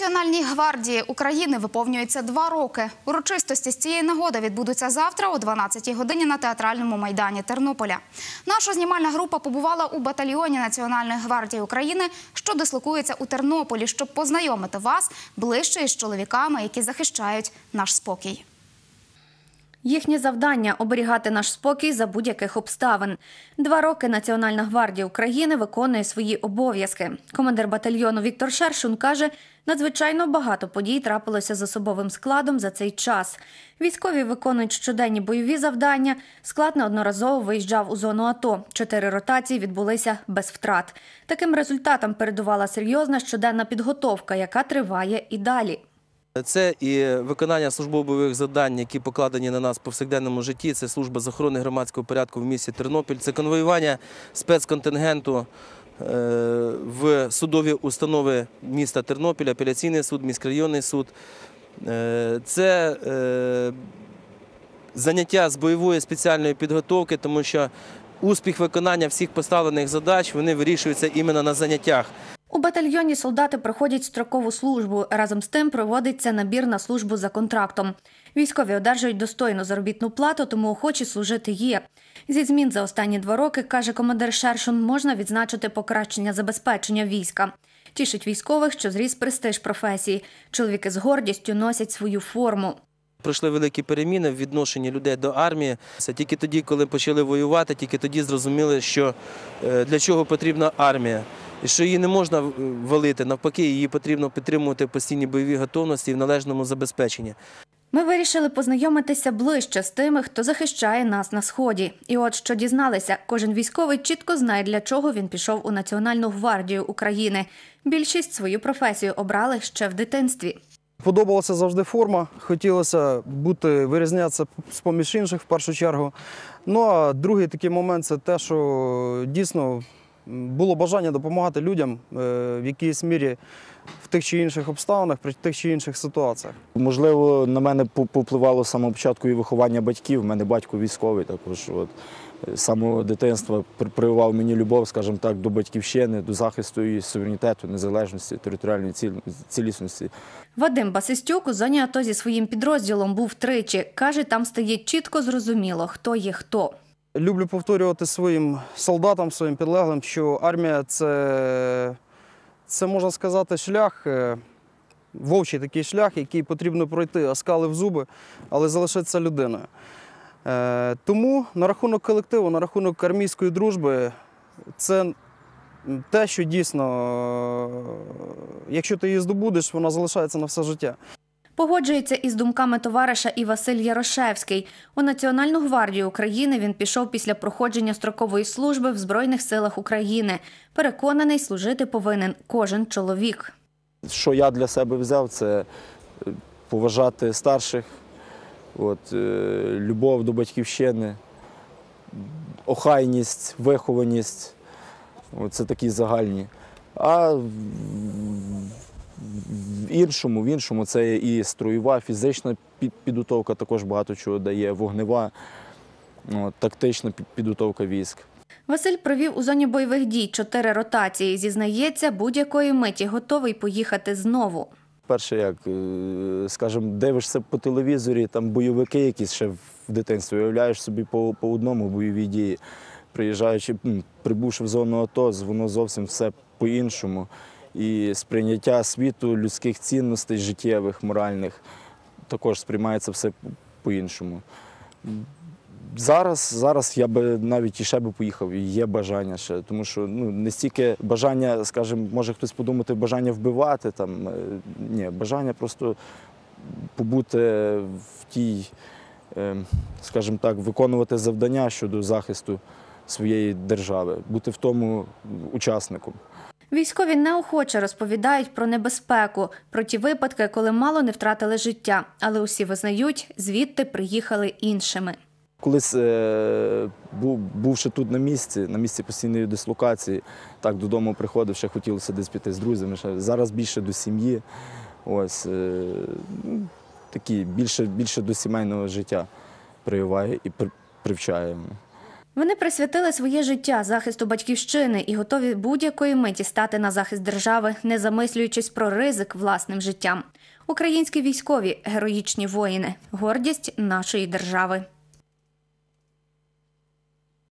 Національній гвардії України виповнюється два роки. Урочистості з цієї нагоди відбудуться завтра о 12-й годині на театральному майдані Тернополя. Наша знімальна група побувала у батальйоні Національної гвардії України, що дислокується у Тернополі, щоб познайомити вас ближче із чоловіками, які захищають наш спокій. Їхнє завдання оберігати наш спокій за будь-яких обставин. Два роки Національна гвардія України виконує свої обов'язки. Командир батальйону Віктор Шершун каже, надзвичайно багато подій трапилося з особовим складом за цей час. Військові виконують щоденні бойові завдання. Склад неодноразово виїжджав у зону АТО. Чотири ротації відбулися без втрат. Таким результатом передувала серйозна щоденна підготовка, яка триває і далі. Це і виконання службових завдань, які покладені на нас в повсякденному житті. Це служба з охорони громадського порядку в місті Тернопіль, це конвоювання спецконтингенту е, в судові установи міста Тернопіль, апеляційний суд, міськрайонний суд. Е, це е, заняття з бойової спеціальної підготовки, тому що успіх виконання всіх поставлених задач вони вирішуються іменно на заняттях. У батальйоні солдати проходять строкову службу. Разом з тим проводиться набір на службу за контрактом. Військові одержують достойну заробітну плату, тому охочі служити є. Зі змін за останні два роки каже командир Шершун, можна відзначити покращення забезпечення війська. Тішить військових, що зріс престиж професії. Чоловіки з гордістю носять свою форму. Пройшли великі переміни в відношенні людей до армії. Це тільки тоді, коли почали воювати, тільки тоді зрозуміли, що е, для чого потрібна армія що її не можна е, валити, навпаки, її потрібно підтримувати постійні бойові готовності і в належному забезпеченні. Ми вирішили познайомитися ближче з тими, хто захищає нас на сході. І от що дізналися, кожен військовий чітко знає, для чого він пішов у Національну гвардію України. Більшість свою професію обрали ще в дитинстві. Подобалася завжди форма, хотілося бути вирізнятися з поміж інших в першу чергу. Ну а другий такий момент це те, що дійсно було бажання допомагати людям е, в якійсь мірі в тих чи інших обставинах, при тих чи інших ситуаціях. Можливо, на мене попливало з самого початку і виховання батьків. У мене батько військовий також. От. З самого дитинства прививав мені любов, скажімо так, до батьківщини, до захисту її суверенітету, незалежності, територіальної цілісності. Вадим Басистюк у зоні АТО зі своїм підрозділом був тричі. Каже, там стає чітко зрозуміло, хто є хто. Люблю повторювати своїм солдатам, своїм підлеглим, що армія це, це можна сказати, шлях, е, вовчий такий шлях, який потрібно пройти, оскали в зуби, але залишитися людиною. Е, тому на рахунок колективу, на рахунок армійської дружби, це те, що дійсно, е, якщо ти її здобудеш, вона залишається на все життя. Погоджується із думками товариша і Василь Ярошевський. У Національну гвардію України він пішов після проходження строкової служби в Збройних силах України. Переконаний, служити повинен кожен чоловік. Що я для себе взяв, це е, поважати старших, от, е, любов до батьківщини, охайність, вихованість. Це такі загальні. А в іншому, в іншому це і струєва, фізична підготовка також багато чого дає, вогнева, ну, тактична підготовка військ. Василь провів у зоні бойових дій чотири ротації. Зізнається, будь-якої миті готовий поїхати знову. Перше, як е, скажімо, дивишся по телевізорі, там бойовики якісь ще в дитинстві, уявляєш собі по по одному бойові дії. Приїжджаючи, прибувши в зону АТО, воно зовсім все по-іншому і сприйняття світу людських цінностей, життєвих, моральних також сприймається все по-іншому. Зараз зараз я би навіть і ще би поїхав, і є бажання ще, тому що ну не стільки бажання, скажімо, може хтось подумати, бажання вбивати там. Е, ні, бажання просто побути в тій, е, скажімо так, виконувати завдання щодо захисту своєї держави, бути в тому учасником. Військові неохоче розповідають про небезпеку, про ті випадки, коли мало не втратили життя, але усі визнають, звідти приїхали іншими. Колись е, бувши тут на місці, на місці постійної дислокації, так додому приходив, ще хотілося десь піти з друзями. Ще зараз більше до сім'ї. Ось е, ну, такі більше більше до сімейного життя прививає і привчаємо. Вони присвятили своє життя захисту батьківщини і готові будь-якої миті стати на захист держави, не замислюючись про ризик власним життям. Українські військові героїчні воїни, гордість нашої держави.